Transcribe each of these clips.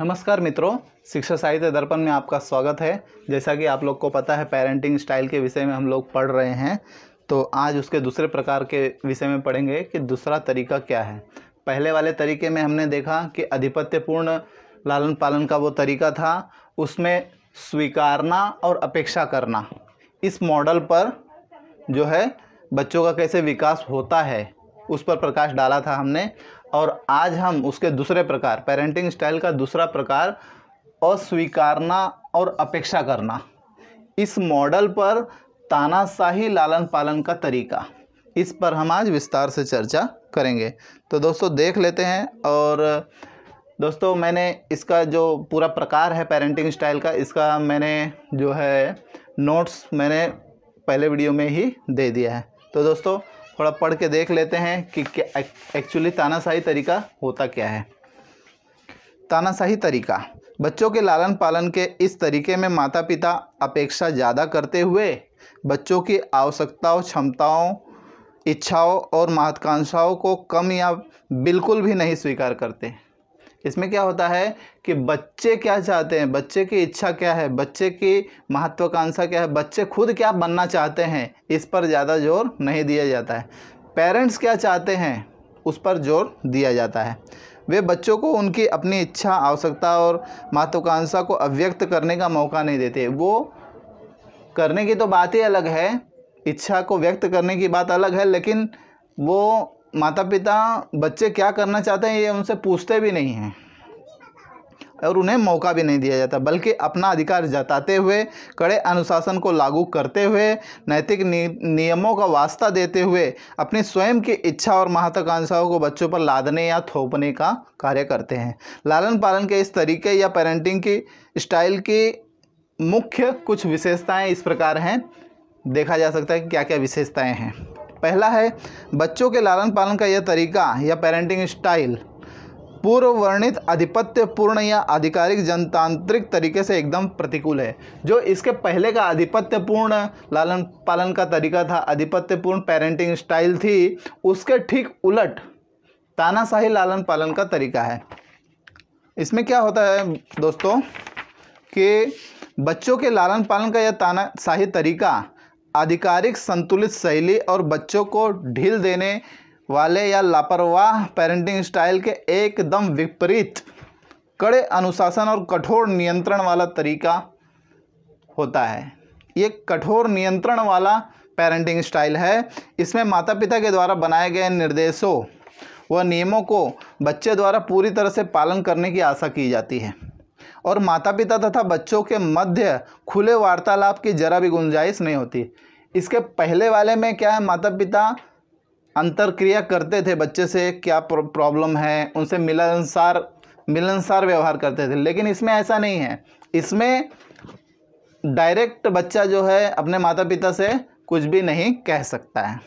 नमस्कार मित्रों शिक्षा साहित्य दर्पण में आपका स्वागत है जैसा कि आप लोग को पता है पेरेंटिंग स्टाइल के विषय में हम लोग पढ़ रहे हैं तो आज उसके दूसरे प्रकार के विषय में पढ़ेंगे कि दूसरा तरीका क्या है पहले वाले तरीके में हमने देखा कि आधिपत्यपूर्ण लालन पालन का वो तरीका था उसमें स्वीकारना और अपेक्षा करना इस मॉडल पर जो है बच्चों का कैसे विकास होता है उस पर प्रकाश डाला था हमने और आज हम उसके दूसरे प्रकार पेरेंटिंग स्टाइल का दूसरा प्रकार अस्वीकारना और, अपेक्षा करना इस मॉडल पर तानाशाही लालन पालन का तरीका इस पर हम आज विस्तार से चर्चा करेंगे तो दोस्तों देख लेते हैं और दोस्तों मैंने इसका जो पूरा प्रकार है पेरेंटिंग स्टाइल का इसका मैंने जो है नोट्स मैंने पहले वीडियो में ही दे दिया है तो दोस्तों थोड़ा पढ़ के देख लेते हैं कि एक्चुअली तानाशाही तरीका होता क्या है तानाशाही तरीका बच्चों के लालन पालन के इस तरीके में माता पिता अपेक्षा ज़्यादा करते हुए बच्चों की आवश्यकताओं क्षमताओं इच्छाओं और महत्वाकांक्षाओं को कम या बिल्कुल भी नहीं स्वीकार करते इसमें क्या होता है कि बच्चे क्या चाहते हैं बच्चे की इच्छा क्या है बच्चे की महत्वाकांक्षा क्या है बच्चे खुद क्या बनना चाहते हैं इस पर ज़्यादा जोर नहीं दिया जाता है पेरेंट्स क्या चाहते हैं उस पर जोर दिया जाता है वे बच्चों को उनकी अपनी इच्छा आवश्यकता और महत्वाकांक्षा को अव्यक्त करने का मौका नहीं देते वो करने की तो बात ही अलग है इच्छा को व्यक्त करने की बात अलग है लेकिन वो माता पिता बच्चे क्या करना चाहते हैं ये उनसे पूछते भी नहीं हैं और उन्हें मौका भी नहीं दिया जाता बल्कि अपना अधिकार जताते हुए कड़े अनुशासन को लागू करते हुए नैतिक नियमों का वास्ता देते हुए अपनी स्वयं की इच्छा और महत्वाकांक्षाओं को बच्चों पर लादने या थोपने का कार्य करते हैं लालन पालन के इस तरीके या पेरेंटिंग की स्टाइल की मुख्य कुछ विशेषताएँ इस प्रकार हैं देखा जा सकता है कि क्या क्या विशेषताएँ हैं पहला है बच्चों के लालन पालन का यह तरीका या पेरेंटिंग स्टाइल पूर्व वर्णित आधिपत्यपूर्ण या आधिकारिक जनतांत्रिक तरीके से एकदम प्रतिकूल है जो इसके पहले का आधिपत्यपूर्ण लालन पालन का तरीका था आधिपत्यपूर्ण पेरेंटिंग स्टाइल थी उसके ठीक उलट तानाशाही लालन पालन का तरीका है इसमें क्या होता है दोस्तों कि बच्चों के लालन पालन का यह तानाशाही तरीका आधिकारिक संतुलित शैली और बच्चों को ढील देने वाले या लापरवाह पेरेंटिंग स्टाइल के एकदम विपरीत कड़े अनुशासन और कठोर नियंत्रण वाला तरीका होता है ये कठोर नियंत्रण वाला पेरेंटिंग स्टाइल है इसमें माता पिता के द्वारा बनाए गए निर्देशों व नियमों को बच्चे द्वारा पूरी तरह से पालन करने की आशा की जाती है और माता पिता तथा बच्चों के मध्य खुले वार्तालाप की जरा भी गुंजाइश नहीं होती इसके पहले वाले में क्या है माता पिता अंतर क्रिया करते थे बच्चे से क्या प्रॉब्लम है उनसे मिलनसार मिलनसार व्यवहार करते थे लेकिन इसमें ऐसा नहीं है इसमें डायरेक्ट बच्चा जो है अपने माता पिता से कुछ भी नहीं कह सकता है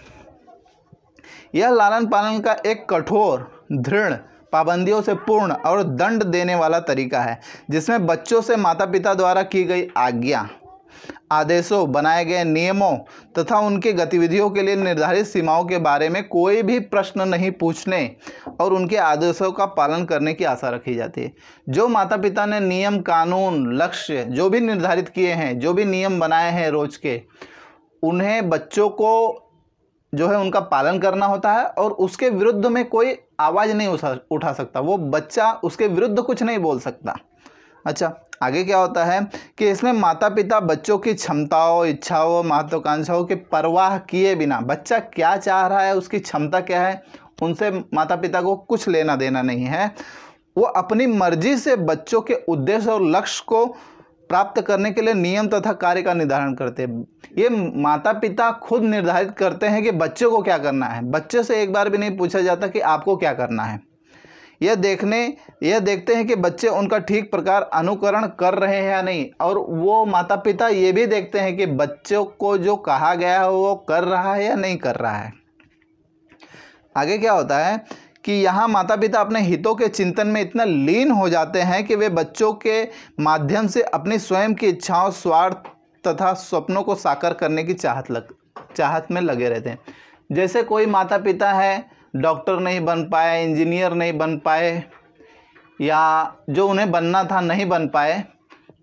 यह लालन पालन का एक कठोर दृढ़ पाबंदियों से पूर्ण और दंड देने वाला तरीका है जिसमें बच्चों से माता पिता द्वारा की गई आज्ञा आदेशों बनाए गए नियमों तथा उनके गतिविधियों के लिए निर्धारित सीमाओं के बारे में कोई भी प्रश्न नहीं पूछने और उनके आदेशों का पालन करने की आशा रखी जाती है जो माता पिता ने नियम कानून लक्ष्य जो भी निर्धारित किए हैं जो भी नियम बनाए हैं रोज के उन्हें बच्चों को जो है उनका पालन करना होता है और उसके विरुद्ध में कोई आवाज़ नहीं उठा सकता वो बच्चा उसके विरुद्ध कुछ नहीं बोल सकता अच्छा आगे क्या होता है कि इसमें माता पिता बच्चों की क्षमताओं इच्छाओं महत्वाकांक्षाओं की परवाह किए बिना बच्चा क्या चाह रहा है उसकी क्षमता क्या है उनसे माता पिता को कुछ लेना देना नहीं है वो अपनी मर्जी से बच्चों के उद्देश्य और लक्ष्य को प्राप्त करने के लिए नियम तथा कार्य का निर्धारण करते हैं ये माता पिता खुद निर्धारित करते हैं कि बच्चे को क्या करना है बच्चे से एक बार भी नहीं पूछा जाता कि आपको क्या करना है यह देखने यह देखते हैं कि बच्चे उनका ठीक प्रकार अनुकरण कर रहे हैं या नहीं और वो माता पिता ये भी देखते हैं कि बच्चों को जो कहा गया है वो कर रहा है या नहीं कर रहा है आगे क्या होता है कि यहाँ माता पिता अपने हितों के चिंतन में इतना लीन हो जाते हैं कि वे बच्चों के माध्यम से अपनी स्वयं की इच्छाओं स्वार्थ तथा स्वप्नों को साकार करने की चाहत लग चाहत में लगे रहते हैं जैसे कोई माता पिता है डॉक्टर नहीं बन पाए इंजीनियर नहीं बन पाए या जो उन्हें बनना था नहीं बन पाए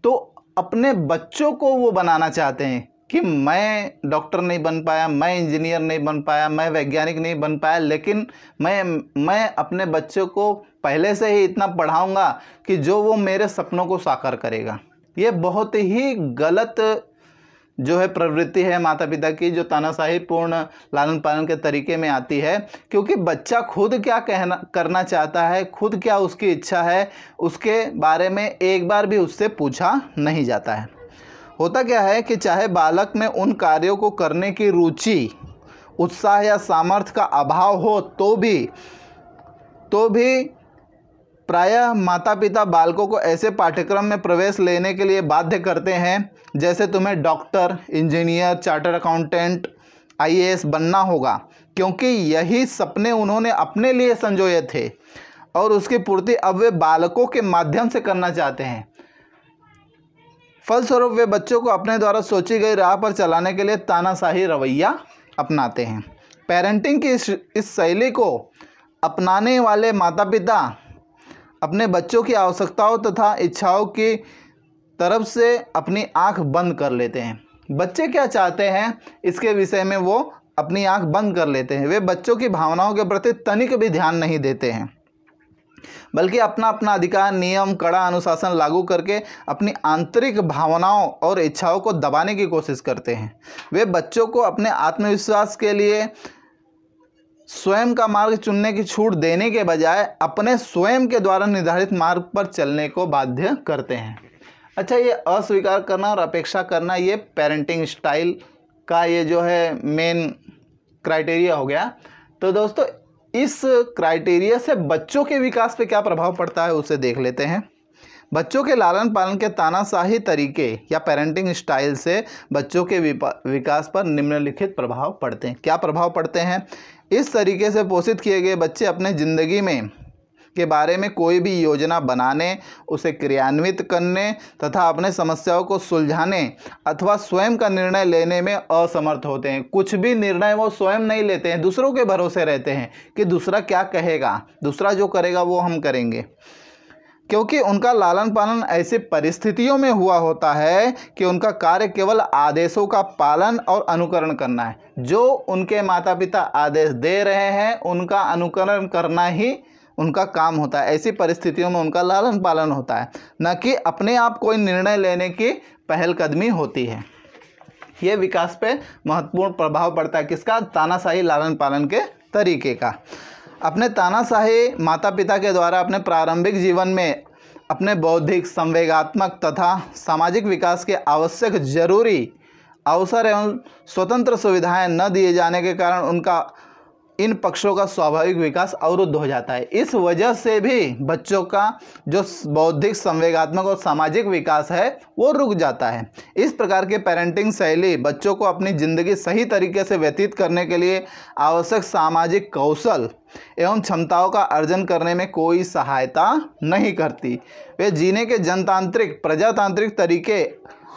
तो अपने बच्चों को वो बनाना चाहते हैं कि मैं डॉक्टर नहीं बन पाया मैं इंजीनियर नहीं बन पाया मैं वैज्ञानिक नहीं बन पाया लेकिन मैं मैं अपने बच्चों को पहले से ही इतना पढ़ाऊँगा कि जो वो मेरे सपनों को साकार करेगा ये बहुत ही गलत जो है प्रवृत्ति है माता पिता की जो तानाशाही पूर्ण लालन पालन के तरीके में आती है क्योंकि बच्चा खुद क्या कहना करना चाहता है खुद क्या उसकी इच्छा है उसके बारे में एक बार भी उससे पूछा नहीं जाता है होता क्या है कि चाहे बालक में उन कार्यों को करने की रुचि उत्साह या सामर्थ्य का अभाव हो तो भी तो भी प्रायः माता पिता बालकों को ऐसे पाठ्यक्रम में प्रवेश लेने के लिए बाध्य करते हैं जैसे तुम्हें doctor engineer charter accountant IAS बनना होगा क्योंकि यही सपने उन्होंने अपने लिए संजोए थे और उसकी पूर्ति अब वे बालकों के माध्यम से करना चाहते हैं फलस्वरूप वे बच्चों को अपने द्वारा सोची गई राह पर चलाने के लिए तानाशाही रवैया अपनाते हैं पेरेंटिंग की इस, इस शैली को अपनाने वाले माता पिता अपने बच्चों की आवश्यकताओं तथा इच्छाओं की तरफ से अपनी आंख बंद कर लेते हैं बच्चे क्या चाहते हैं इसके विषय में वो अपनी आंख बंद कर लेते हैं वे बच्चों की भावनाओं के प्रति तनिक भी ध्यान नहीं देते हैं बल्कि अपना अपना अधिकार नियम कड़ा अनुशासन लागू करके अपनी आंतरिक भावनाओं और इच्छाओं को दबाने की कोशिश करते हैं वे बच्चों को अपने आत्मविश्वास के लिए स्वयं का मार्ग चुनने की छूट देने के बजाय अपने स्वयं के द्वारा निर्धारित मार्ग पर चलने को बाध्य करते हैं अच्छा ये अस्वीकार करना और अपेक्षा करना ये पेरेंटिंग स्टाइल का ये जो है मेन क्राइटेरिया हो गया तो दोस्तों इस क्राइटेरिया से बच्चों के विकास पे क्या प्रभाव पड़ता है उसे देख लेते हैं बच्चों के लालन पालन के तानाशाही तरीके या पेरेंटिंग स्टाइल से बच्चों के विकास पर निम्नलिखित प्रभाव पड़ते हैं क्या प्रभाव पड़ते हैं इस तरीके से पोषित किए गए बच्चे अपने ज़िंदगी में के बारे में कोई भी योजना बनाने उसे क्रियान्वित करने तथा अपने समस्याओं को सुलझाने अथवा स्वयं का निर्णय लेने में असमर्थ होते हैं कुछ भी निर्णय वो स्वयं नहीं लेते हैं दूसरों के भरोसे रहते हैं कि दूसरा क्या कहेगा दूसरा जो करेगा वो हम करेंगे क्योंकि उनका लालन पालन ऐसे परिस्थितियों में हुआ होता है कि उनका कार्य केवल आदेशों का पालन और अनुकरण करना है जो उनके माता पिता आदेश दे रहे हैं उनका अनुकरण करना ही उनका काम होता है ऐसी परिस्थितियों में उनका लालन पालन होता है न कि अपने आप कोई निर्णय लेने की पहलकदमी होती है ये विकास पे महत्वपूर्ण प्रभाव पड़ता है किसका तानाशाही लालन पालन के तरीके का अपने तानाशाही माता पिता के द्वारा अपने प्रारंभिक जीवन में अपने बौद्धिक संवेगात्मक तथा सामाजिक विकास के आवश्यक जरूरी अवसर एवं स्वतंत्र सुविधाएं न दिए जाने के कारण उनका इन पक्षों का स्वाभाविक विकास अवरुद्ध हो जाता है इस वजह से भी बच्चों का जो बौद्धिक संवेगात्मक और सामाजिक विकास है वो रुक जाता है इस प्रकार के पेरेंटिंग शैली बच्चों को अपनी ज़िंदगी सही तरीके से व्यतीत करने के लिए आवश्यक सामाजिक कौशल एवं क्षमताओं का अर्जन करने में कोई सहायता नहीं करती वे जीने के जनतांत्रिक प्रजातांत्रिक तरीके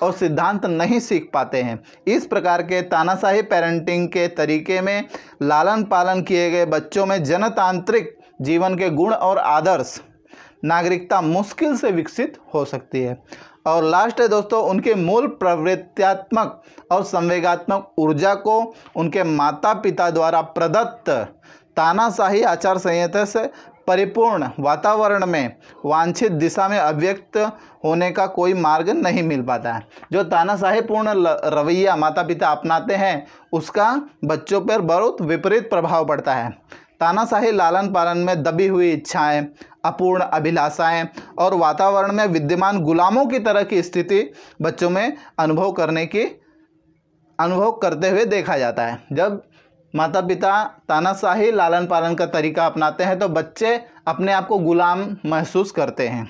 और सिद्धांत नहीं सीख पाते हैं इस प्रकार के तानाशाही पेरेंटिंग के तरीके में लालन पालन किए गए बच्चों में जनतांत्रिक जीवन के गुण और आदर्श नागरिकता मुश्किल से विकसित हो सकती है और लास्ट है दोस्तों उनके मूल प्रवृत्त्यात्मक और संवेगात्मक ऊर्जा को उनके माता पिता द्वारा प्रदत्त तानाशाही आचार संहिता से परिपूर्ण वातावरण में वांछित दिशा में अव्यक्त होने का कोई मार्ग नहीं मिल पाता है जो तानाशाहीपूर्ण रवैया माता पिता अपनाते हैं उसका बच्चों पर बहुत विपरीत प्रभाव पड़ता है तानाशाही लालन पालन में दबी हुई इच्छाएं अपूर्ण अभिलाषाएं और वातावरण में विद्यमान गुलामों की तरह की स्थिति बच्चों में अनुभव करने की अनुभव करते हुए देखा जाता है जब माता पिता तानाशाही लालन पालन का तरीका अपनाते हैं तो बच्चे अपने आप को गुलाम महसूस करते हैं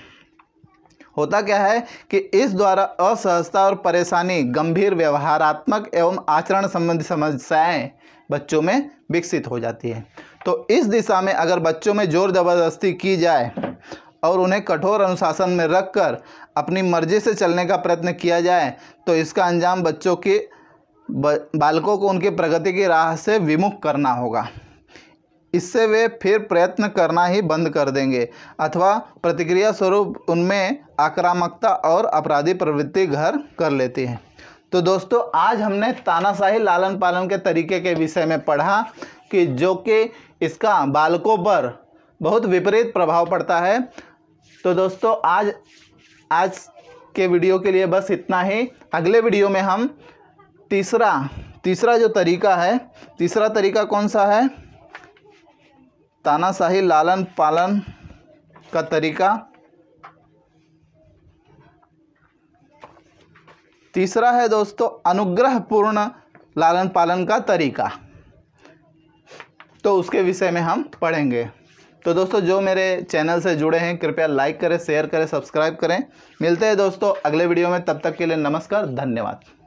होता क्या है कि इस द्वारा असहजता और परेशानी गंभीर व्यवहारात्मक एवं आचरण संबंधी समस्याएं बच्चों में विकसित हो जाती है तो इस दिशा में अगर बच्चों में ज़ोर ज़बरदस्ती की जाए और उन्हें कठोर अनुशासन में रखकर अपनी मर्जी से चलने का प्रयत्न किया जाए तो इसका अंजाम बच्चों की बालकों को उनकी प्रगति की राह से विमुख करना होगा इससे वे फिर प्रयत्न करना ही बंद कर देंगे अथवा प्रतिक्रिया स्वरूप उनमें आक्रामकता और अपराधी प्रवृत्ति घर कर लेती है तो दोस्तों आज हमने तानाशाही लालन पालन के तरीके के विषय में पढ़ा कि जो कि इसका बालकों पर बहुत विपरीत प्रभाव पड़ता है तो दोस्तों आज आज के वीडियो के लिए बस इतना ही अगले वीडियो में हम तीसरा तीसरा जो तरीका है तीसरा तरीका कौन सा है तानाशाही लालन पालन का तरीका तीसरा है दोस्तों अनुग्रह पूर्ण लालन पालन का तरीका तो उसके विषय में हम पढ़ेंगे तो दोस्तों जो मेरे चैनल से जुड़े हैं कृपया लाइक करें शेयर करें सब्सक्राइब करें मिलते हैं दोस्तों अगले वीडियो में तब तक के लिए नमस्कार धन्यवाद